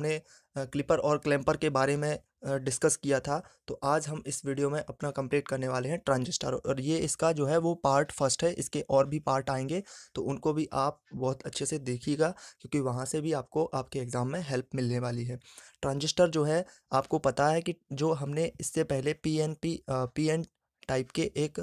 हमने क्लिपर और क्लैम्पर के बारे में डिस्कस किया था तो आज हम इस वीडियो में अपना कंप्लीट करने वाले हैं ट्रांजिस्टर और ये इसका जो है वो पार्ट फर्स्ट है इसके और भी पार्ट आएंगे तो उनको भी आप बहुत अच्छे से देखिएगा क्योंकि वहाँ से भी आपको आपके एग्ज़ाम में हेल्प मिलने वाली है ट्रांजिस्टर जो है आपको पता है कि जो हमने इससे पहले P N P P N type के एक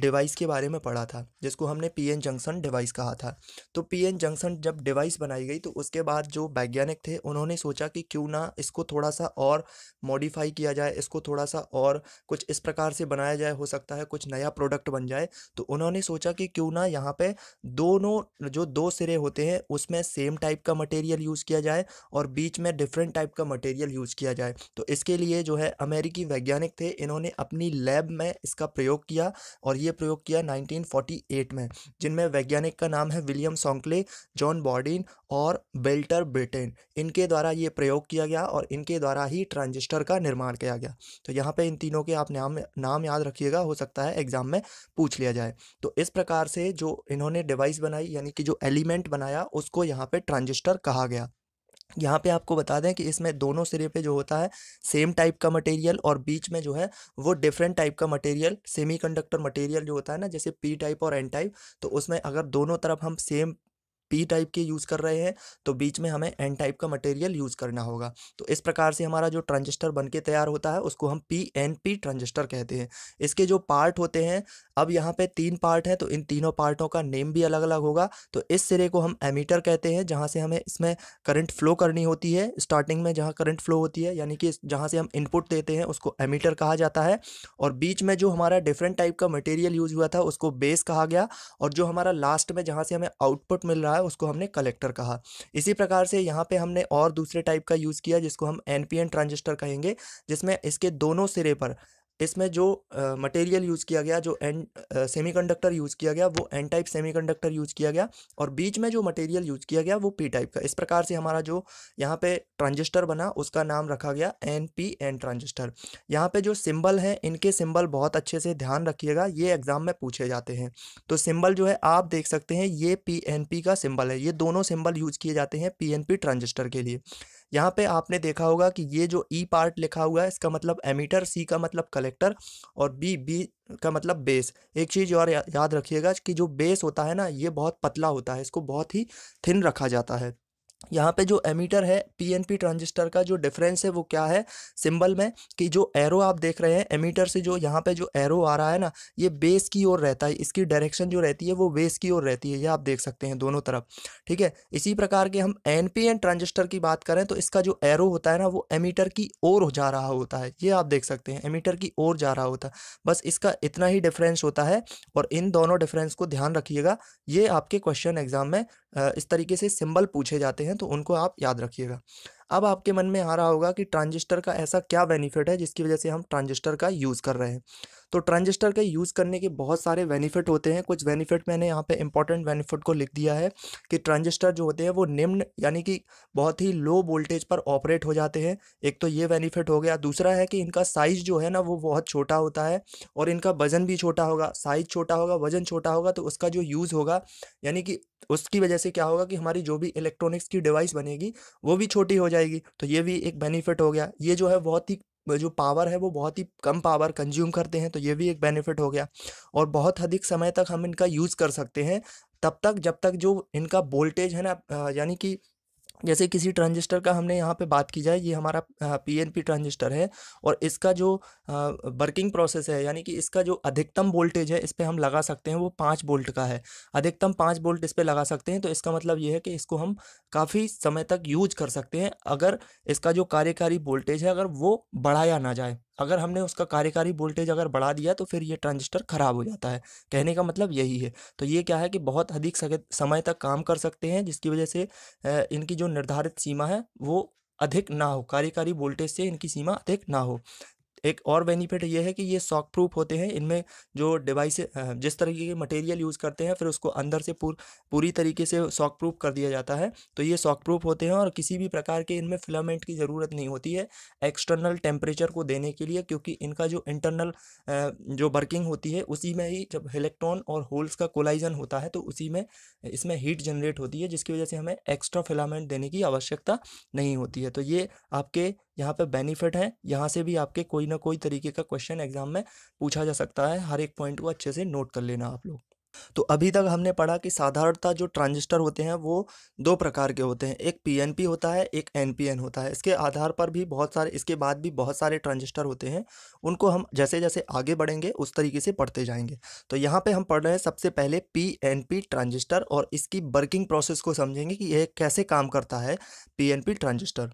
डिवाइस के बारे में पढ़ा था जिसको हमने पीएन जंक्शन डिवाइस कहा था तो पीएन जंक्शन जब डिवाइस बनाई गई तो उसके बाद जो वैज्ञानिक थे उन्होंने सोचा कि क्यों ना इसको थोड़ा सा और मॉडिफाई किया जाए इसको थोड़ा सा और कुछ इस प्रकार से बनाया जाए हो सकता है कुछ नया प्रोडक्ट बन जाए तो उन्होंने सोचा कि क्यों ना यहाँ पर दोनों जो दो सिरे होते हैं उसमें सेम टाइप का मटेरियल यूज़ किया जाए और बीच में डिफरेंट टाइप का मटेरियल यूज़ किया जाए तो इसके लिए जो है अमेरिकी वैज्ञानिक थे इन्होंने अपनी लैब में इसका प्रयोग किया और लिए प्रयोग किया 1948 में जिनमें वैज्ञानिक का नाम है विलियम सोंकले जॉन बॉर्डिन और बेल्टर ब्रिटेन इनके द्वारा ये प्रयोग किया गया और इनके द्वारा ही ट्रांजिस्टर का निर्माण किया गया तो यहाँ पे इन तीनों के आप नाम नाम याद रखिएगा हो सकता है एग्जाम में पूछ लिया जाए तो इस प्रकार से जो इन्होंने डिवाइस बनाई यानी कि जो एलिमेंट बनाया उसको यहाँ पर ट्रांजिस्टर कहा गया यहाँ पे आपको बता दें कि इसमें दोनों सिरे पे जो होता है सेम टाइप का मटेरियल और बीच में जो है वो डिफरेंट टाइप का मटेरियल सेमीकंडक्टर मटेरियल जो होता है ना जैसे पी टाइप और एन टाइप तो उसमें अगर दोनों तरफ हम सेम पी टाइप के यूज़ कर रहे हैं तो बीच में हमें एन टाइप का मटेरियल यूज़ करना होगा तो इस प्रकार से हमारा जो ट्रांजिस्टर बन के तैयार होता है उसको हम पी एन पी ट्रांजिस्टर कहते हैं इसके जो पार्ट होते हैं अब यहाँ पे तीन पार्ट हैं तो इन तीनों पार्टों का नेम भी अलग अलग होगा तो इस सिरे को हम एमीटर कहते हैं जहाँ से हमें इसमें करंट फ्लो करनी होती है स्टार्टिंग में जहाँ करंट फ्लो होती है यानी कि जहाँ से हम इनपुट देते हैं उसको एमीटर कहा जाता है और बीच में जो हमारा डिफरेंट टाइप का मटेरियल यूज़ हुआ था उसको बेस कहा गया और जो हमारा लास्ट में जहाँ से हमें आउटपुट मिल रहा है उसको हमने कलेक्टर कहा इसी प्रकार से यहाँ पे हमने और दूसरे टाइप का यूज़ किया जिसको हम एन ट्रांजिस्टर कहेंगे जिसमें इसके दोनों सिरे पर इसमें जो मटेरियल uh, यूज़ किया गया जो एन सेमीकंडक्टर यूज़ किया गया वो एन टाइप सेमीकंडक्टर यूज़ किया गया और बीच में जो मटेरियल यूज़ किया गया वो पी टाइप का इस प्रकार से हमारा जो यहाँ पे ट्रांजिस्टर बना उसका नाम रखा गया एन पी एन ट्रांजिस्टर यहाँ पे जो सिंबल हैं इनके सिंबल बहुत अच्छे से ध्यान रखिएगा ये एग्ज़ाम में पूछे जाते हैं तो सिंबल जो है आप देख सकते हैं ये पी एन पी का सिंबल है ये दोनों सिंबल यूज़ किए जाते हैं पी एन पी ट्रांजिस्टर के लिए यहाँ पे आपने देखा होगा कि ये जो ई e पार्ट लिखा हुआ है इसका मतलब एमीटर सी का मतलब कलेक्टर और बी बी का मतलब बेस एक चीज़ और याद रखिएगा कि जो बेस होता है ना ये बहुत पतला होता है इसको बहुत ही थिन रखा जाता है यहाँ पे जो एमीटर है पीएनपी ट्रांजिस्टर का जो डिफरेंस है वो क्या है सिंबल में कि जो एरो आप देख रहे हैं एमीटर से जो यहाँ पे जो एरो आ रहा है ना ये बेस की ओर रहता है इसकी डायरेक्शन जो रहती है वो बेस की ओर रहती है ये आप देख सकते हैं दोनों तरफ ठीक है इसी प्रकार के हम एन ट्रांजिस्टर की बात करें तो इसका जो एरो होता है ना वो एमीटर की ओर जा रहा होता है ये आप देख सकते हैं एमीटर की ओर जा रहा होता है बस इसका इतना ही डिफरेंस होता है और इन दोनों डिफरेंस को ध्यान रखिएगा ये आपके क्वेश्चन एग्जाम में इस तरीके से सिंबल पूछे जाते हैं तो उनको आप याद रखिएगा अब आपके मन में आ रहा होगा कि ट्रांजिस्टर का ऐसा क्या बेनिफिट है जिसकी वजह से हम ट्रांजिस्टर का यूज़ कर रहे हैं तो ट्रांजिस्टर के यूज़ करने के बहुत सारे बेनिफिट होते हैं कुछ बेनिफिट मैंने यहाँ पे इंपॉर्टेंट बेनिफिट को लिख दिया है कि ट्रांजिस्टर जो होते हैं वो निम्न यानी कि बहुत ही लो वोल्टेज पर ऑपरेट हो जाते हैं एक तो ये बेनिफिट हो गया दूसरा है कि इनका साइज़ जो है ना वो बहुत छोटा होता है और इनका वज़न भी छोटा होगा साइज़ छोटा होगा वज़न छोटा होगा तो उसका जो यूज़ होगा यानी कि उसकी वजह से क्या होगा कि हमारी जो भी इलेक्ट्रॉनिक्स की डिवाइस बनेगी वो भी छोटी हो जाएगी तो ये भी एक बेनिफिट हो गया ये जो है बहुत ही जो पावर है वो बहुत ही कम पावर कंज्यूम करते हैं तो ये भी एक बेनिफिट हो गया और बहुत अधिक समय तक हम इनका यूज़ कर सकते हैं तब तक जब तक जो इनका वोल्टेज है ना यानी कि जैसे किसी ट्रांजिस्टर का हमने यहाँ पे बात की जाए ये हमारा पीएनपी ट्रांजिस्टर है और इसका जो वर्किंग प्रोसेस है यानी कि इसका जो अधिकतम वोल्टेज है इस पर हम लगा सकते हैं वो पाँच बोल्ट का है अधिकतम पाँच बोल्ट इस पर लगा सकते हैं तो इसका मतलब ये है कि इसको हम काफ़ी समय तक यूज कर सकते हैं अगर इसका जो कार्यकारी वोल्टेज है अगर वो बढ़ाया ना जाए अगर हमने उसका कार्यकारी वोल्टेज अगर बढ़ा दिया तो फिर ये ट्रांजिस्टर ख़राब हो जाता है कहने का मतलब यही है तो ये क्या है कि बहुत अधिक समय तक काम कर सकते हैं जिसकी वजह से इनकी जो निर्धारित सीमा है वो अधिक ना हो कार्यकारी वोल्टेज से इनकी सीमा अधिक ना हो एक और बेनिफिट ये है कि ये शॉक प्रूफ होते हैं इनमें जो डिवाइस जिस तरीके के मटेरियल यूज़ करते हैं फिर उसको अंदर से पूर, पूरी तरीके से शॉक प्रूफ कर दिया जाता है तो ये शॉक प्रूफ होते हैं और किसी भी प्रकार के इनमें फिलामेंट की ज़रूरत नहीं होती है एक्सटर्नल टेम्परेचर को देने के लिए क्योंकि इनका जो इंटरनल जो वर्किंग होती है उसी में ही जब इलेक्ट्रॉन और होल्स का कोलाइजन होता है तो उसी में इसमें हीट जनरेट होती है जिसकी वजह से हमें एक्स्ट्रा फिलामेंट देने की आवश्यकता नहीं होती है तो ये आपके यहाँ पे बेनिफिट है यहाँ से भी आपके कोई ना कोई तरीके का क्वेश्चन एग्जाम में पूछा जा सकता है हर एक पॉइंट को अच्छे से नोट कर लेना आप लोग तो अभी तक हमने पढ़ा कि साधारणता जो ट्रांजिस्टर होते हैं वो दो प्रकार के होते हैं एक पीएनपी होता है एक एनपीएन होता है इसके आधार पर भी बहुत सारे इसके बाद भी बहुत सारे ट्रांजिस्टर होते हैं उनको हम जैसे जैसे आगे बढ़ेंगे उस तरीके से पढ़ते जाएंगे तो यहाँ पे हम पढ़ रहे हैं सबसे पहले पी ट्रांजिस्टर और इसकी वर्किंग प्रोसेस को समझेंगे कि यह कैसे काम करता है पी ट्रांजिस्टर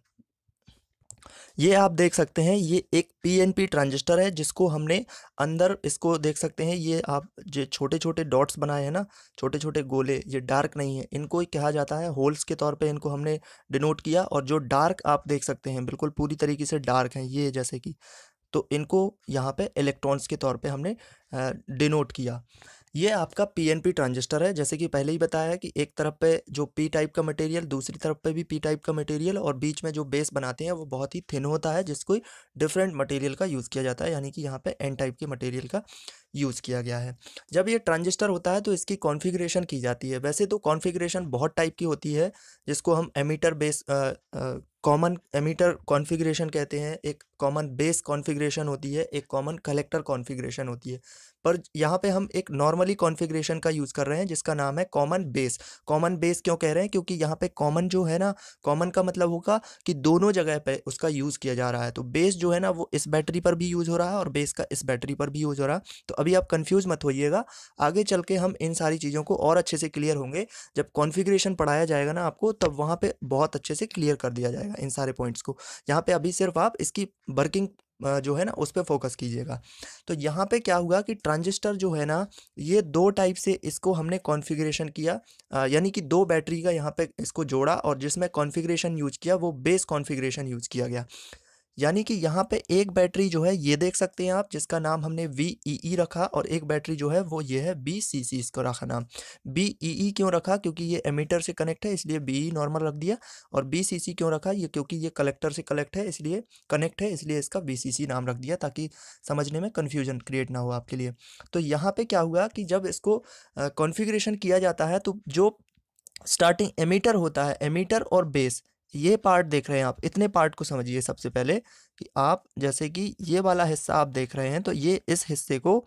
ये आप देख सकते हैं ये एक पीएनपी ट्रांजिस्टर है जिसको हमने अंदर इसको देख सकते हैं ये आप जो छोटे छोटे डॉट्स बनाए हैं ना छोटे छोटे गोले ये डार्क नहीं है इनको कहा जाता है होल्स के तौर पे इनको हमने डिनोट किया और जो डार्क आप देख सकते हैं बिल्कुल पूरी तरीके से डार्क हैं ये जैसे कि तो इनको यहाँ पर इलेक्ट्रॉन्स के तौर पर हमने डिनोट किया ये आपका पीएनपी ट्रांजिस्टर है जैसे कि पहले ही बताया कि एक तरफ पे जो पी टाइप का मटेरियल दूसरी तरफ पे भी पी टाइप का मटेरियल और बीच में जो बेस बनाते हैं वो बहुत ही थिन होता है जिसको डिफरेंट मटेरियल का यूज़ किया जाता है यानी कि यहाँ पे एन टाइप के मटेरियल का यूज़ किया गया है जब ये ट्रांजिस्टर होता है तो इसकी कॉन्फिग्रेशन की जाती है वैसे तो कॉन्फिग्रेशन बहुत टाइप की होती है जिसको हम emitter base common emitter configuration कहते हैं एक कॉमन बेस कॉन्फिग्रेशन होती है एक कॉमन कलेक्टर कॉन्फिग्रेशन होती है पर यहाँ पे हम एक नॉर्मली कॉन्फ़िगरेशन का यूज़ कर रहे हैं जिसका नाम है कॉमन बेस कॉमन बेस क्यों कह रहे हैं क्योंकि यहाँ पे कॉमन जो है ना कॉमन का मतलब होगा कि दोनों जगह पे उसका यूज़ किया जा रहा है तो बेस जो है ना वो इस बैटरी पर भी यूज़ हो रहा है और बेस का इस बैटरी पर भी यूज़ हो रहा है तो अभी आप कन्फ्यूज़ मत होइएगा आगे चल के हम इन सारी चीज़ों को और अच्छे से क्लियर होंगे जब कॉन्फिग्रेशन पढ़ाया जाएगा ना आपको तब वहाँ पर बहुत अच्छे से क्लियर कर दिया जाएगा इन सारे पॉइंट्स को यहाँ पर अभी सिर्फ आप इसकी वर्किंग जो है ना उस पर फोकस कीजिएगा तो यहाँ पे क्या हुआ कि ट्रांजिस्टर जो है ना ये दो टाइप से इसको हमने कॉन्फ़िगरेशन किया यानी कि दो बैटरी का यहाँ पे इसको जोड़ा और जिसमें कॉन्फ़िगरेशन यूज किया वो बेस कॉन्फ़िगरेशन यूज किया गया यानी कि यहाँ पे एक बैटरी जो है ये देख सकते हैं आप जिसका नाम हमने वी ई ई रखा और एक बैटरी जो है वो ये है बी सी सी इसको रखा नाम बी ई ई क्यों रखा क्योंकि ये एमीटर से कनेक्ट है इसलिए B E e e normal रख दिया और बी सी सी क्यों रखा ये क्योंकि ये कलेक्टर से कलेक्ट है इसलिए कनेक्ट है इसलिए इसका बी सी सी नाम रख दिया ताकि समझने में कन्फ्यूजन क्रिएट ना हो आपके लिए तो यहाँ पर क्या हुआ कि जब इसको कॉन्फिग्रेशन किया जाता है तो जो स्टार्टिंग एमीटर होता है एमीटर और बेस ये पार्ट देख रहे हैं आप इतने पार्ट को समझिए सबसे पहले कि आप जैसे कि ये वाला हिस्सा आप देख रहे हैं तो ये इस हिस्से को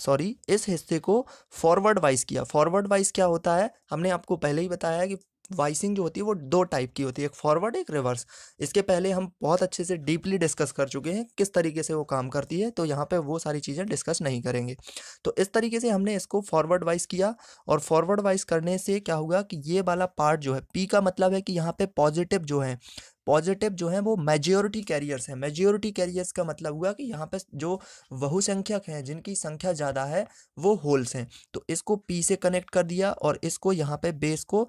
सॉरी इस हिस्से को फॉरवर्ड वाइज किया फॉरवर्ड वाइज क्या होता है हमने आपको पहले ही बताया कि वाइसिंग जो होती है वो दो टाइप की होती है एक फॉरवर्ड एक रिवर्स इसके पहले हम बहुत अच्छे से डीपली डिस्कस कर चुके हैं किस तरीके से वो काम करती है तो यहाँ पे वो सारी चीज़ें डिस्कस नहीं करेंगे तो इस तरीके से हमने इसको फॉरवर्ड वाइज किया और फॉरवर्ड वाइज करने से क्या हुआ कि ये वाला पार्ट जो है पी का मतलब है कि यहाँ पर पॉजिटिव जो है पॉजिटिव जो है वो मेजोरिटी कैरियर्स हैं मेजोरिटी कैरियर्स का मतलब हुआ कि यहाँ पे जो बहुसंख्यक हैं जिनकी संख्या ज़्यादा है वो होल्स हैं तो इसको पी से कनेक्ट कर दिया और इसको यहाँ पे बेस को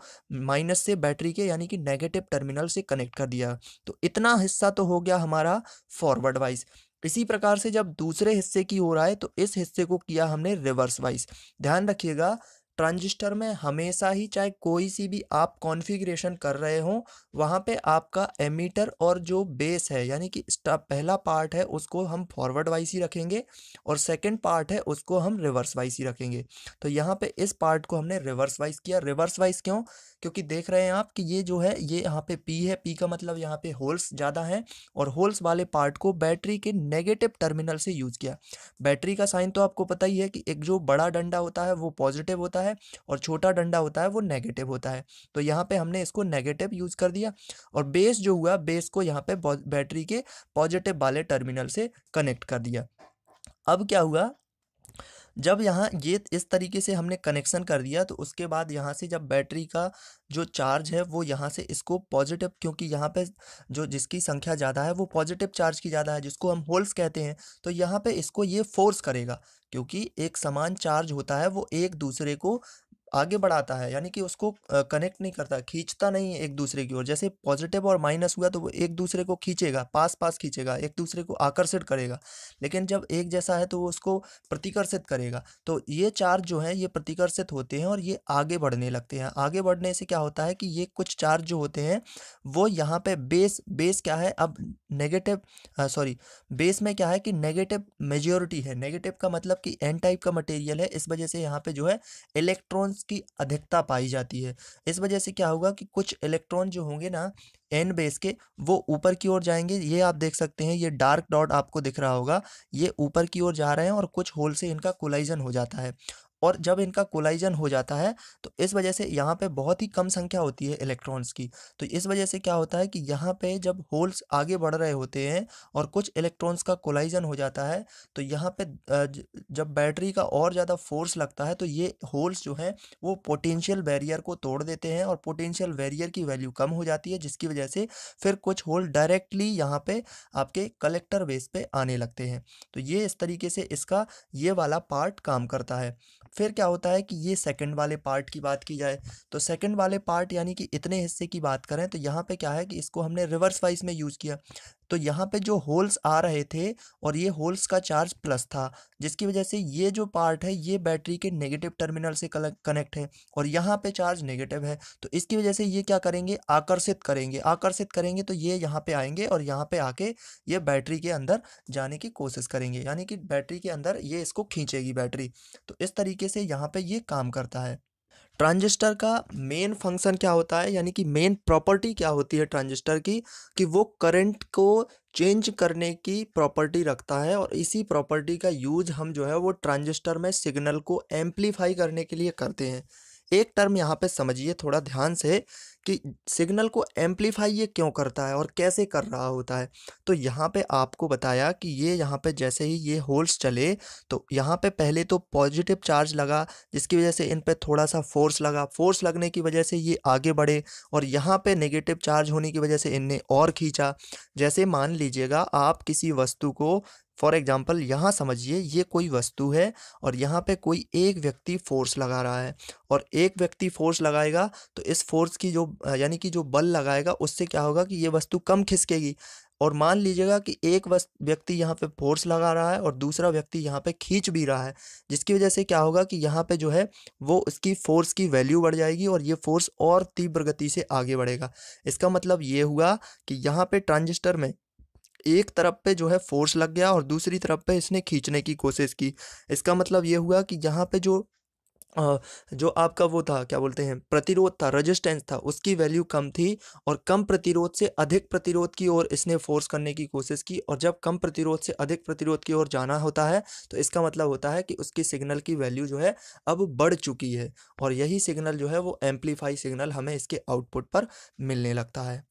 माइनस से बैटरी के यानी कि नेगेटिव टर्मिनल से कनेक्ट कर दिया तो इतना हिस्सा तो हो गया हमारा फॉरवर्ड वाइज इसी प्रकार से जब दूसरे हिस्से की हो रहा है तो इस हिस्से को किया हमने रिवर्स वाइज ध्यान रखिएगा ट्रांजिस्टर में हमेशा ही चाहे कोई सी भी आप कॉन्फ़िगरेशन कर रहे हो वहाँ पे आपका एमीटर और जो बेस है यानी कि पहला पार्ट है उसको हम फॉरवर्ड वाइज ही रखेंगे और सेकंड पार्ट है उसको हम रिवर्स वाइज ही रखेंगे तो यहाँ पे इस पार्ट को हमने रिवर्स वाइज किया रिवर्स वाइज क्यों क्योंकि देख रहे हैं आप कि ये जो है ये यहाँ पे पी है पी का मतलब यहाँ पे होल्स ज़्यादा हैं और होल्स वाले पार्ट को बैटरी के नेगेटिव टर्मिनल से यूज़ किया बैटरी का साइन तो आपको पता ही है कि एक जो बड़ा डंडा होता है वो पॉजिटिव होता है होता है और छोटा डंडा होता है वो नेगेटिव होता है तो यहाँ पे हमने इसको नेगेटिव यूज़ कर दिया और बेस जो हुआ बेस को यहाँ पे बैटरी के पॉजिटिव वाले टर्मिनल से कनेक्ट कर दिया अब क्या हुआ जब यहाँ ये इस तरीके से हमने कनेक्शन कर दिया तो उसके बाद यहाँ से जब बैटरी का जो चार्ज है वो यहाँ से इसको पॉजिटिव क्योंकि यहाँ पे जो जिसकी संख्या ज़्यादा है वो पॉजिटिव चार्ज की ज़्यादा है जिसको हम होल्स कहते हैं तो यहाँ पे इसको ये फोर्स करेगा क्योंकि एक समान चार्ज होता है वो एक दूसरे को आगे बढ़ाता है यानी कि उसको कनेक्ट नहीं करता खींचता नहीं है एक दूसरे की ओर जैसे पॉजिटिव और माइनस हुआ तो वो एक दूसरे को खींचेगा पास पास खींचेगा एक दूसरे को आकर्षित करेगा लेकिन जब एक जैसा है तो वो उसको प्रतिकर्षित करेगा तो ये चार्ज जो है ये प्रतिकर्षित होते हैं और ये आगे बढ़ने लगते हैं आगे बढ़ने से क्या होता है कि ये कुछ चार्ज जो होते हैं वो यहाँ पर बेस बेस क्या है अब नेगेटिव सॉरी बेस में क्या है कि नेगेटिव मेजोरिटी है नेगेटिव का मतलब कि एन टाइप का मटेरियल है इस वजह से यहाँ पर जो है इलेक्ट्रॉन्स इलेक्ट्रॉन्स की अधिकता पाई जाती है इस वजह से क्या होगा कि कुछ इलेक्ट्रॉन जो होंगे ना एन बेस के वो ऊपर की ओर जाएंगे ये आप देख सकते हैं ये डार्क डॉट आपको दिख रहा होगा ये ऊपर की ओर जा रहे हैं और कुछ होल से इनका कोलाइजन हो जाता है और जब इनका कोलाइजन हो जाता है तो इस वजह से यहाँ पे बहुत ही कम संख्या होती है इलेक्ट्रॉन्स की तो इस वजह से क्या होता है कि यहाँ पे जब होल्स आगे बढ़ रहे होते हैं और कुछ इलेक्ट्रॉन्स का कोलाइजन हो जाता है तो यहाँ पे जब बैटरी का और ज़्यादा फोर्स लगता है तो ये होल्स जो हैं वो पोटेंशियल बैरियर को तोड़ देते हैं और पोटेंशियल बैरियर की वैल्यू कम हो जाती है जिसकी वजह से फिर कुछ होल डायरेक्टली यहाँ पर आपके कलेक्टर बेस पर आने लगते हैं तो ये इस तरीके से इसका ये वाला पार्ट काम करता है फिर क्या होता है कि ये सेकंड वाले पार्ट की बात की जाए तो सेकंड वाले पार्ट यानी कि इतने हिस्से की बात करें तो यहाँ पे क्या है कि इसको हमने रिवर्स वाइज में यूज़ किया तो यहाँ पे जो होल्स आ रहे थे और ये होल्स का चार्ज प्लस था जिसकी वजह से ये जो पार्ट है ये बैटरी के नेगेटिव टर्मिनल से कनेक्ट है और यहाँ पे चार्ज नेगेटिव है तो इसकी वजह से ये क्या करेंगे आकर्षित करेंगे आकर्षित करेंगे तो ये यहाँ पे आएंगे और यहाँ पे आके ये बैटरी के अंदर जाने की कोशिश करेंगे यानी कि बैटरी के अंदर ये इसको खींचेगी बैटरी तो इस तरीके से यहाँ पर ये काम करता है ट्रांजिस्टर का मेन फंक्शन क्या होता है यानी कि मेन प्रॉपर्टी क्या होती है ट्रांजिस्टर की कि वो करंट को चेंज करने की प्रॉपर्टी रखता है और इसी प्रॉपर्टी का यूज हम जो है वो ट्रांजिस्टर में सिग्नल को एम्पलीफाई करने के लिए करते हैं एक टर्म यहाँ पे समझिए थोड़ा ध्यान से कि सिग्नल को एम्पलीफाई ये क्यों करता है और कैसे कर रहा होता है तो यहाँ पे आपको बताया कि ये यहाँ पे जैसे ही ये होल्स चले तो यहाँ पे पहले तो पॉजिटिव चार्ज लगा जिसकी वजह से इन पर थोड़ा सा फोर्स लगा फोर्स लगने की वजह से ये आगे बढ़े और यहाँ पे नेगेटिव चार्ज होने की वजह से इनने और खींचा जैसे मान लीजिएगा आप किसी वस्तु को फॉर एग्ज़ाम्पल यहाँ समझिए ये कोई वस्तु है और यहाँ पे कोई एक व्यक्ति फोर्स लगा रहा है और एक व्यक्ति फोर्स लगाएगा तो इस फोर्स की जो यानी कि जो बल लगाएगा उससे क्या होगा कि ये वस्तु कम खिसकेगी और मान लीजिएगा कि एक व्यक्ति यहाँ पे फोर्स लगा रहा है और दूसरा व्यक्ति यहाँ पे खींच भी रहा है जिसकी वजह से क्या होगा कि यहाँ पे जो है वो उसकी फोर्स की वैल्यू बढ़ जाएगी और ये फोर्स और तीव्र गति से आगे बढ़ेगा इसका मतलब ये हुआ कि यहाँ पे ट्रांजिस्टर में एक तरफ पे जो है फोर्स लग गया और दूसरी तरफ पे इसने खींचने की कोशिश की इसका मतलब ये हुआ कि यहाँ पे जो जो आपका वो था क्या बोलते हैं प्रतिरोध था रेजिस्टेंस था उसकी वैल्यू कम थी और कम प्रतिरोध से अधिक प्रतिरोध की ओर इसने फोर्स करने की कोशिश की और जब कम प्रतिरोध से अधिक प्रतिरोध की ओर जाना होता है तो इसका मतलब होता है कि उसकी सिग्नल की वैल्यू जो है अब बढ़ चुकी है और यही सिग्नल जो है वो एम्पलीफाई सिग्नल हमें इसके आउटपुट पर मिलने लगता है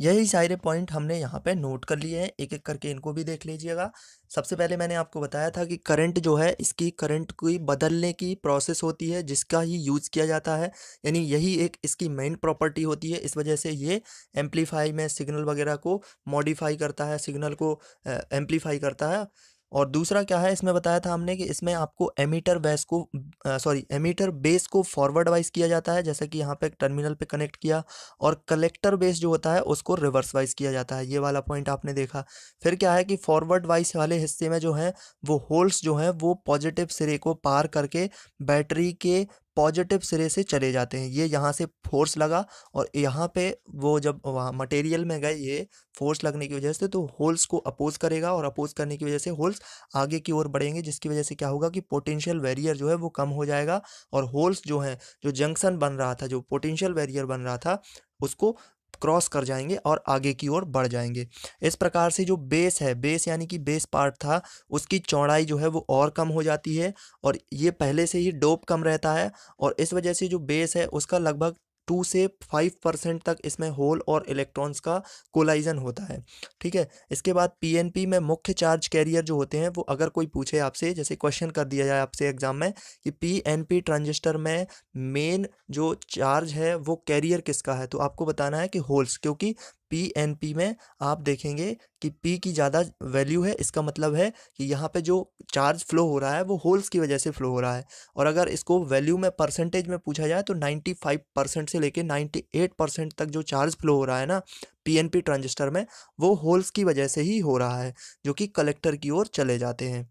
यही सारे पॉइंट हमने यहाँ पे नोट कर लिए हैं एक एक करके इनको भी देख लीजिएगा सबसे पहले मैंने आपको बताया था कि करंट जो है इसकी करंट की बदलने की प्रोसेस होती है जिसका ही यूज़ किया जाता है यानी यही एक इसकी मेन प्रॉपर्टी होती है इस वजह से ये एम्पलीफाई में सिग्नल वगैरह को मॉडिफाई करता है सिग्नल को एम्पलीफाई करता है और दूसरा क्या है इसमें बताया था हमने कि इसमें आपको एमीटर बेस को सॉरी एमीटर बेस को फॉरवर्ड वाइज किया जाता है जैसे कि यहाँ पे टर्मिनल पे कनेक्ट किया और कलेक्टर बेस जो होता है उसको रिवर्स वाइज किया जाता है ये वाला पॉइंट आपने देखा फिर क्या है कि फॉरवर्ड वाइज वाले हिस्से में जो है वो होल्स जो हैं वो पॉजिटिव सिरे को पार करके बैटरी के पॉजिटिव सिरे से चले जाते हैं ये यहाँ से फोर्स लगा और यहाँ पे वो जब वहाँ मटेरियल में गए ये फोर्स लगने की वजह से तो होल्स को अपोज करेगा और अपोज करने की वजह से होल्स आगे की ओर बढ़ेंगे जिसकी वजह से क्या होगा कि पोटेंशियल वैरियर जो है वो कम हो जाएगा और होल्स जो हैं जो जंक्शन बन रहा था जो पोटेंशियल वैरियर बन रहा था उसको क्रॉस कर जाएंगे और आगे की ओर बढ़ जाएंगे इस प्रकार से जो बेस है बेस यानी कि बेस पार्ट था उसकी चौड़ाई जो है वो और कम हो जाती है और ये पहले से ही डोप कम रहता है और इस वजह से जो बेस है उसका लगभग टू से फाइव परसेंट तक इसमें होल और इलेक्ट्रॉन्स का कोलाइजन होता है ठीक है इसके बाद पीएनपी में मुख्य चार्ज कैरियर जो होते हैं वो अगर कोई पूछे आपसे जैसे क्वेश्चन कर दिया जाए आपसे एग्जाम में कि पीएनपी ट्रांजिस्टर में मेन जो चार्ज है वो कैरियर किसका है तो आपको बताना है कि होल्स क्योंकि पी एन पी में आप देखेंगे कि पी की ज़्यादा वैल्यू है इसका मतलब है कि यहाँ पे जो चार्ज फ्लो हो रहा है वो होल्स की वजह से फ्लो हो रहा है और अगर इसको वैल्यू में परसेंटेज में पूछा जाए तो 95 परसेंट से लेके 98 परसेंट तक जो चार्ज फ्लो हो रहा है ना पी ट्रांजिस्टर में वो होल्स की वजह से ही हो रहा है जो कि कलेक्टर की ओर चले जाते हैं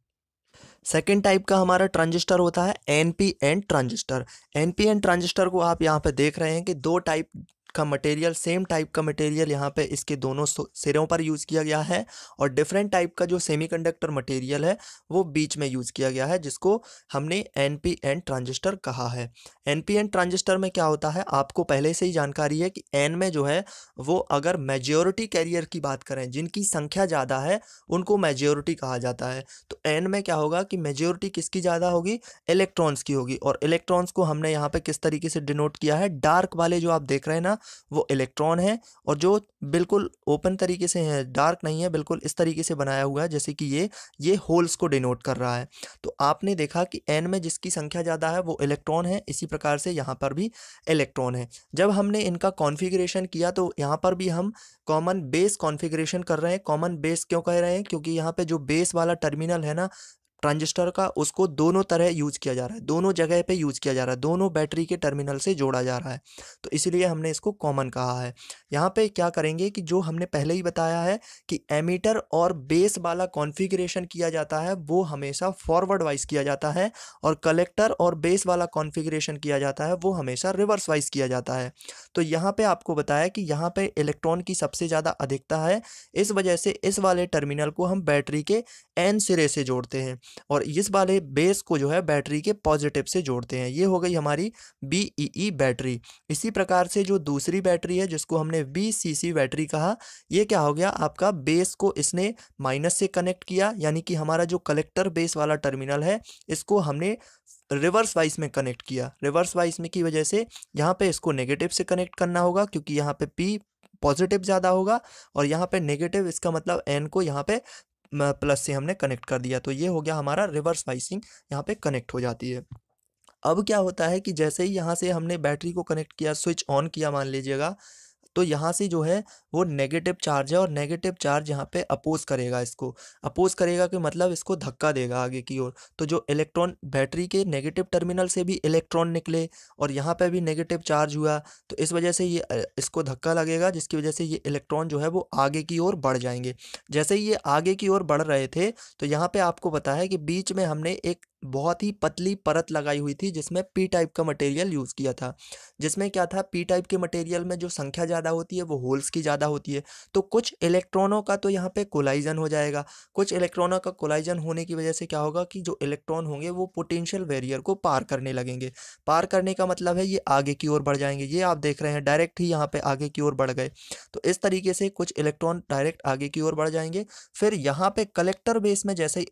सेकेंड टाइप का हमारा ट्रांजिस्टर होता है N P N transistor N P N transistor को आप यहाँ पे देख रहे हैं कि दो टाइप का मटेरियल सेम टाइप का मटेरियल यहाँ पे इसके दोनों सिरों पर यूज़ किया गया है और डिफरेंट टाइप का जो सेमीकंडक्टर मटेरियल है वो बीच में यूज़ किया गया है जिसको हमने एन पी एन ट्रांजिस्टर कहा है एन पी एन ट्रांजिस्टर में क्या होता है आपको पहले से ही जानकारी है कि एन में जो है वो अगर मेजोरिटी कैरियर की बात करें जिनकी संख्या ज़्यादा है उनको मेजोरिटी कहा जाता है तो एन में क्या होगा कि मेजोरिटी किसकी ज़्यादा होगी इलेक्ट्रॉन्स की होगी और इलेक्ट्रॉन्स को हमने यहाँ पर किस तरीके से डिनोट किया है डार्क वाले जो आप देख रहे हैं ना वो इलेक्ट्रॉन है और जो बिल्कुल ओपन तरीके से है डार्क नहीं है बिल्कुल इस तरीके से बनाया हुआ है जैसे कि ये ये होल्स को डिनोट कर रहा है तो आपने देखा कि एन में जिसकी संख्या ज़्यादा है वो इलेक्ट्रॉन है इसी प्रकार से यहाँ पर भी इलेक्ट्रॉन है जब हमने इनका कॉन्फ़िगरेशन किया तो यहाँ पर भी हम कॉमन बेस कॉन्फ़िगरेशन कर रहे हैं कॉमन बेस क्यों कह रहे हैं क्योंकि यहाँ पे जो बेस वाला टर्मिनल है ना ट्रांजिस्टर का उसको दोनों तरह यूज किया जा रहा है दोनों जगह पे यूज किया जा रहा है दोनों बैटरी के टर्मिनल से जोड़ा जा रहा है तो इसीलिए हमने इसको कॉमन कहा है यहाँ पे क्या करेंगे कि जो हमने पहले ही बताया है कि एमीटर और बेस वाला कॉन्फ़िगरेशन किया जाता है वो हमेशा फॉरवर्ड वाइज किया जाता है और कलेक्टर और बेस वाला कॉन्फ़िगरेशन किया जाता है वो हमेशा रिवर्स वाइज किया जाता है तो यहाँ पे आपको बताया कि यहाँ पे इलेक्ट्रॉन की सबसे ज़्यादा अधिकता है इस वजह से इस वाले टर्मिनल को हम बैटरी के एन सिरे से जोड़ते हैं और इस वाले बेस को जो है बैटरी के पॉजिटिव से जोड़ते हैं ये हो गई हमारी बी ई ई बैटरी इसी प्रकार से जो दूसरी बैटरी है जिसको हमने हमने बी सी सी बैटरी कहा ये क्या हो गया आपका बेस को इसने माइनस से कनेक्ट किया यानी कि हमारा जो कलेक्टर बेस वाला टर्मिनल है इसको हमने रिवर्स वाइज में कनेक्ट किया रिवर्स वाइज में की वजह से यहाँ पे इसको नेगेटिव से कनेक्ट करना होगा क्योंकि यहाँ पे पी पॉजिटिव ज़्यादा होगा और यहाँ पे नेगेटिव इसका मतलब एन को यहाँ पे प्लस से हमने कनेक्ट कर दिया तो ये हो गया हमारा रिवर्स वाइसिंग यहाँ पे कनेक्ट हो जाती है अब क्या होता है कि जैसे ही यहाँ से हमने बैटरी को कनेक्ट किया स्विच ऑन किया मान लीजिएगा तो यहाँ से जो है वो नेगेटिव चार्ज है और नेगेटिव चार्ज यहाँ पे अपोज करेगा इसको अपोज करेगा कि मतलब इसको धक्का देगा आगे की ओर तो जो इलेक्ट्रॉन बैटरी के नेगेटिव टर्मिनल से भी इलेक्ट्रॉन निकले और यहाँ पे भी नेगेटिव चार्ज हुआ तो इस वजह से ये इसको धक्का लगेगा जिसकी वजह से ये इलेक्ट्रॉन जो है वो आगे की ओर बढ़ जाएंगे जैसे ये आगे की ओर बढ़ रहे थे तो यहाँ पर आपको पता है कि बीच में हमने एक बहुत ही पतली परत लगाई हुई थी जिसमें पी टाइप का मटेरियल यूज़ किया था जिसमें क्या था पी टाइप के मटेरियल में जो संख्या ज़्यादा होती है वो होल्स की ज़्यादा होती है तो कुछ इलेक्ट्रॉनों का तो यहाँ पे कोलाइजन हो जाएगा कुछ इलेक्ट्रॉनों का कोलाइजन होने की वजह से क्या होगा कि जो इलेक्ट्रॉन होंगे वो पोटेंशियल वेरियर को पार करने लगेंगे पार करने का मतलब है ये आगे की ओर बढ़ जाएंगे ये आप देख रहे हैं डायरेक्ट ही यहाँ पर आगे की ओर बढ़ गए तो इस तरीके से कुछ इलेक्ट्रॉन डायरेक्ट आगे की ओर बढ़ जाएंगे फिर यहाँ पर कलेक्टर बेस में जैसे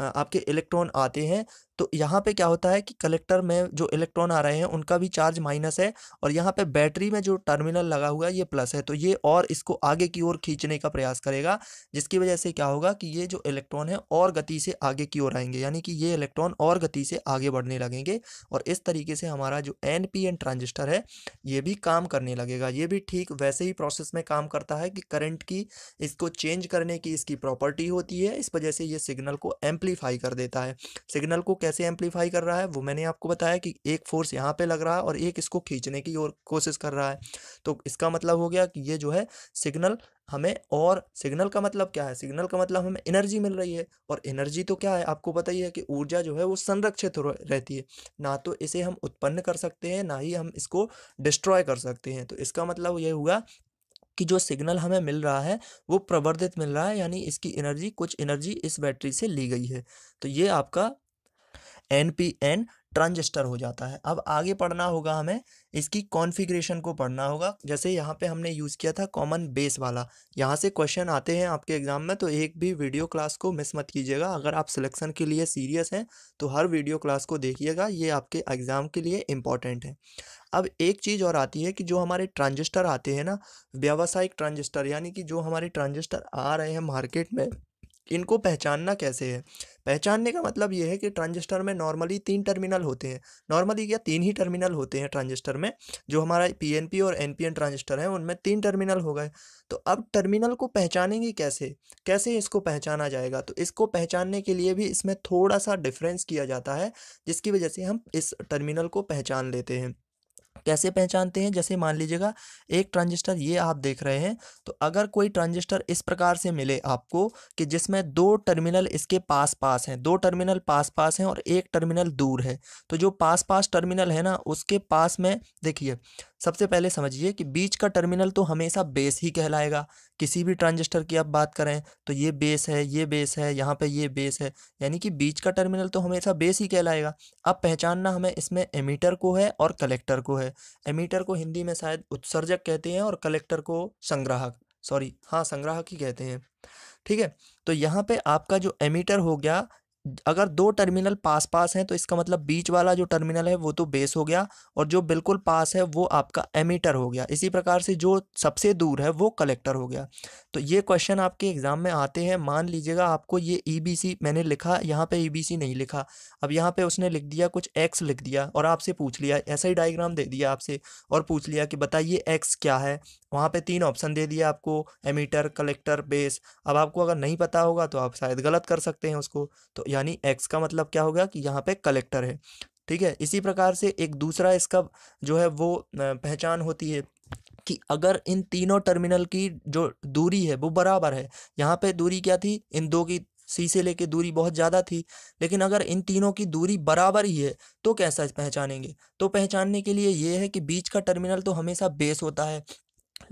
आपके इलेक्ट्रॉन आते हैं तो यहाँ पे क्या होता है कि कलेक्टर में जो इलेक्ट्रॉन आ रहे हैं उनका भी चार्ज माइनस है और यहाँ पे बैटरी में जो टर्मिनल लगा हुआ है ये प्लस है तो ये और इसको आगे की ओर खींचने का प्रयास करेगा जिसकी वजह से क्या होगा कि ये जो इलेक्ट्रॉन है और गति से आगे की ओर आएंगे यानी कि ये इलेक्ट्रॉन और गति से आगे बढ़ने लगेंगे और इस तरीके से हमारा जो एन पी एन ट्रांजिस्टर है ये भी काम करने लगेगा ये भी ठीक वैसे ही प्रोसेस में काम करता है कि करंट की इसको चेंज करने की इसकी प्रॉपर्टी होती है इस वजह से ये सिग्नल को एम्पलीफाई कर देता है सिग्नल को कैसे एम्पलीफाई कर रहा है वो मैंने आपको बताया कि एक फोर्स यहाँ पे लग रहा है और एक इसको खींचने की और कोशिश कर रहा है तो इसका मतलब हो गया कि ये जो है सिग्नल हमें और सिग्नल का मतलब क्या है सिग्नल का मतलब हमें एनर्जी मिल रही है और एनर्जी तो क्या है आपको पता ही है कि ऊर्जा जो है वो संरक्षित रहती है ना तो इसे हम उत्पन्न कर सकते हैं ना ही हम इसको डिस्ट्रॉय कर सकते हैं तो इसका मतलब ये हुआ कि जो सिग्नल हमें मिल रहा है वो प्रवर्धित मिल रहा है यानी इसकी एनर्जी कुछ एनर्जी इस बैटरी से ली गई है तो ये आपका एन पी एन ट्रांजिस्टर हो जाता है अब आगे पढ़ना होगा हमें इसकी कॉन्फ़िगरेशन को पढ़ना होगा जैसे यहाँ पे हमने यूज़ किया था कॉमन बेस वाला यहाँ से क्वेश्चन आते हैं आपके एग्ज़ाम में तो एक भी वीडियो क्लास को मिस मत कीजिएगा अगर आप सिलेक्शन के लिए सीरियस हैं तो हर वीडियो क्लास को देखिएगा ये आपके एग्ज़ाम के लिए इम्पॉर्टेंट है अब एक चीज़ और आती है कि जो हमारे ट्रांजिस्टर आते हैं ना व्यावसायिक ट्रांजिस्टर यानी कि जो हमारे ट्रांजिस्टर आ रहे हैं मार्केट में इनको पहचानना कैसे है पहचानने का मतलब ये है कि ट्रांजिस्टर में नॉर्मली तीन टर्मिनल होते हैं नॉर्मली क्या तीन ही टर्मिनल होते हैं ट्रांजिस्टर में जो हमारा पीएनपी और एनपीएन ट्रांजिस्टर है उनमें तीन टर्मिनल हो गए तो अब टर्मिनल को पहचानेंगे कैसे कैसे इसको पहचाना जाएगा तो इसको पहचानने के लिए भी इसमें थोड़ा सा डिफरेंस किया जाता है जिसकी वजह से हम इस टर्मिनल को पहचान लेते हैं कैसे पहचानते हैं जैसे मान लीजिएगा एक ट्रांजिस्टर ये आप देख रहे हैं तो अगर कोई ट्रांजिस्टर इस प्रकार से मिले आपको कि जिसमें दो टर्मिनल इसके पास पास हैं दो टर्मिनल पास पास हैं और एक टर्मिनल दूर है तो जो पास पास टर्मिनल है ना उसके पास में देखिए सबसे पहले समझिए कि बीच का टर्मिनल तो हमेशा बेस ही कहलाएगा किसी भी ट्रांजिस्टर की आप बात करें तो ये बेस है ये बेस है यहाँ पे ये बेस है यानी कि बीच का टर्मिनल तो हमेशा बेस ही कहलाएगा अब पहचानना हमें इसमें एमीटर को है और कलेक्टर को है एमीटर को हिंदी में शायद उत्सर्जक कहते हैं और कलेक्टर को संग्राहक सॉरी हाँ संग्राहक ही कहते हैं ठीक है तो यहाँ पे आपका जो एमीटर हो गया अगर दो टर्मिनल पास पास हैं तो इसका मतलब बीच वाला जो टर्मिनल है वो तो बेस हो गया और जो बिल्कुल पास है वो आपका एमीटर हो गया इसी प्रकार से जो सबसे दूर है वो कलेक्टर हो गया तो ये क्वेश्चन आपके एग्ज़ाम में आते हैं मान लीजिएगा आपको ये ईबीसी e मैंने लिखा यहाँ पे ईबीसी e नहीं लिखा अब यहाँ पे उसने लिख दिया कुछ एक्स लिख दिया और आपसे पूछ लिया ऐसा ही डाइग्राम दे दिया आपसे और पूछ लिया कि बताइए एक्स क्या है वहाँ पर तीन ऑप्शन दे दिया आपको एमीटर कलेक्टर बेस अब आपको अगर नहीं पता होगा तो आप शायद गलत कर सकते हैं उसको तो यानी एक्स का मतलब क्या होगा कि यहाँ पे कलेक्टर है ठीक है इसी प्रकार से एक दूसरा इसका जो है वो पहचान होती है कि अगर इन तीनों टर्मिनल की जो दूरी है वो बराबर है यहाँ पे दूरी क्या थी इन दो की सी से लेके दूरी बहुत ज़्यादा थी लेकिन अगर इन तीनों की दूरी बराबर ही है तो कैसा पहचानेंगे तो पहचानने के लिए ये है कि बीच का टर्मिनल तो हमेशा बेस होता है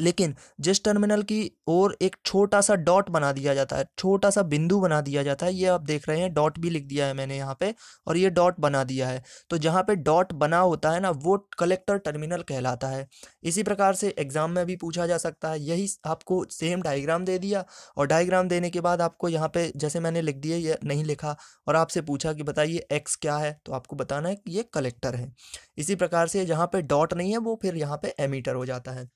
लेकिन जिस टर्मिनल की ओर एक छोटा सा डॉट बना दिया जाता है छोटा सा बिंदु बना दिया जाता है ये आप देख रहे हैं डॉट भी लिख दिया है मैंने यहाँ पे और ये डॉट बना दिया है तो जहाँ पे डॉट बना होता है ना वो कलेक्टर टर्मिनल कहलाता है इसी प्रकार से एग्ज़ाम में भी पूछा जा सकता है यही आपको सेम डाइग्राम दे दिया और डाइग्राम देने के बाद आपको यहाँ पर जैसे मैंने लिख दिया ये नहीं लिखा और आपसे पूछा कि बताइए एक्स क्या है तो आपको बताना है कि ये कलेक्टर है इसी प्रकार से जहाँ पर डॉट नहीं है वो फिर यहाँ पर एमीटर हो जाता है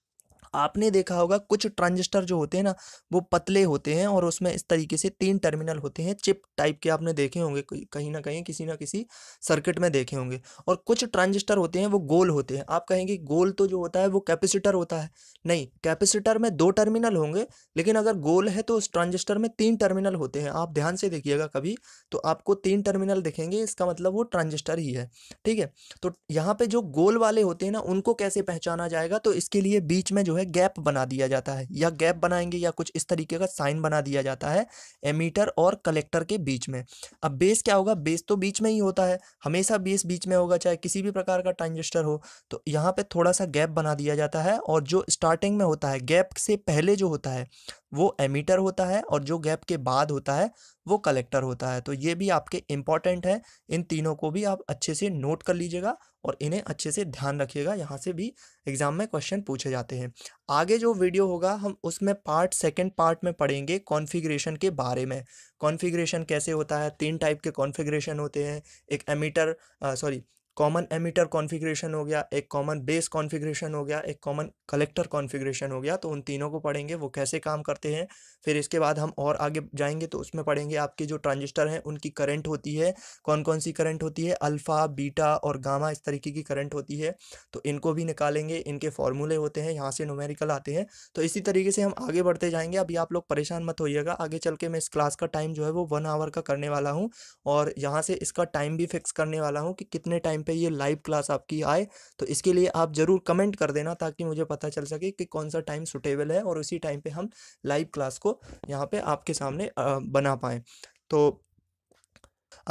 आपने देखा होगा कुछ ट्रांजिस्टर जो होते हैं ना वो पतले होते हैं और उसमें इस तरीके से तीन टर्मिनल होते हैं चिप टाइप के आपने देखे होंगे कहीं ना कहीं किसी ना किसी सर्किट में देखे होंगे और कुछ ट्रांजिस्टर होते हैं वो गोल होते हैं आप कहेंगे गोल तो जो होता है वो कैपेसिटर होता है नहीं कैपेसिटर में दो टर्मिनल होंगे लेकिन अगर गोल है तो उस ट्रांजिस्टर में तीन टर्मिनल होते हैं आप ध्यान से देखिएगा कभी तो आपको तीन टर्मिनल दिखेंगे इसका मतलब वो ट्रांजिस्टर ही है ठीक है तो यहाँ पे जो गोल वाले होते हैं ना उनको कैसे पहचाना जाएगा तो इसके लिए बीच में जो है है गैप बना दिया जाता है या गैप बनाएंगे या कुछ इस तरीके का साइन बना दिया जाता है एमीटर और कलेक्टर के बीच में अब बेस क्या होगा बेस तो बीच में ही होता है हमेशा बेस बीच में होगा चाहे किसी भी प्रकार का ट्रांजिस्टर हो तो यहाँ पर थोड़ा सा गैप बना दिया जाता है और जो स्टार्टिंग में होता है गैप से पहले जो होता है वो एमीटर होता है और जो गैप के बाद होता है वो कलेक्टर होता है तो ये भी आपके इम्पॉर्टेंट है इन तीनों को भी आप अच्छे से नोट कर लीजिएगा और इन्हें अच्छे से ध्यान रखिएगा यहाँ से भी एग्ज़ाम में क्वेश्चन पूछे जाते हैं आगे जो वीडियो होगा हम उसमें पार्ट सेकंड पार्ट में पढ़ेंगे कॉन्फ़िगरेशन के बारे में कॉन्फ़िगरेशन कैसे होता है तीन टाइप के कॉन्फ़िगरेशन होते हैं एक emitter sorry common emitter configuration हो गया एक कॉमन बेस कॉन्फ़िगरेशन हो गया एक कॉमन कलेक्टर कॉन्फ़िगरेशन हो गया तो उन तीनों को पढ़ेंगे वो कैसे काम करते हैं फिर इसके बाद हम और आगे जाएंगे तो उसमें पढ़ेंगे आपके जो ट्रांजिस्टर हैं उनकी करंट होती है कौन कौन सी करंट होती है अल्फ़ा बीटा और गामा इस तरीके की करंट होती है तो इनको भी निकालेंगे इनके फॉर्मूले होते हैं यहाँ से नोमेरिकल आते हैं तो इसी तरीके से हम आगे बढ़ते जाएंगे अभी आप लोग परेशान मत होइएगा आगे चल के मैं इस क्लास का टाइम जो है वो वन आवर का करने वाला हूँ और यहाँ से इसका टाइम भी फिक्स करने वाला हूँ कि कितने टाइम टाइम पे ये लाइव क्लास आपकी आए तो इसके लिए आप ज़रूर कमेंट कर देना ताकि मुझे पता चल सके कि कौन सा टाइम सुटेबल है और उसी टाइम पे हम लाइव क्लास को यहाँ पे आपके सामने बना पाएँ तो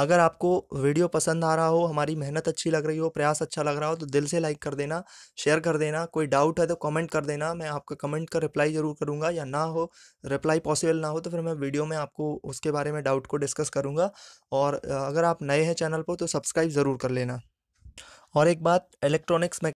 अगर आपको वीडियो पसंद आ रहा हो हमारी मेहनत अच्छी लग रही हो प्रयास अच्छा लग रहा हो तो दिल से लाइक कर देना शेयर कर देना कोई डाउट है तो कमेंट कर देना मैं आपका कमेंट का रिप्लाई ज़रूर करूंगा या ना हो रिप्लाई पॉसिबल ना हो तो फिर मैं वीडियो में आपको उसके बारे में डाउट को डिस्कस करूँगा और अगर आप नए हैं चैनल पर तो सब्सक्राइब ज़रूर कर लेना और एक बात इलेक्ट्रॉनिक्स में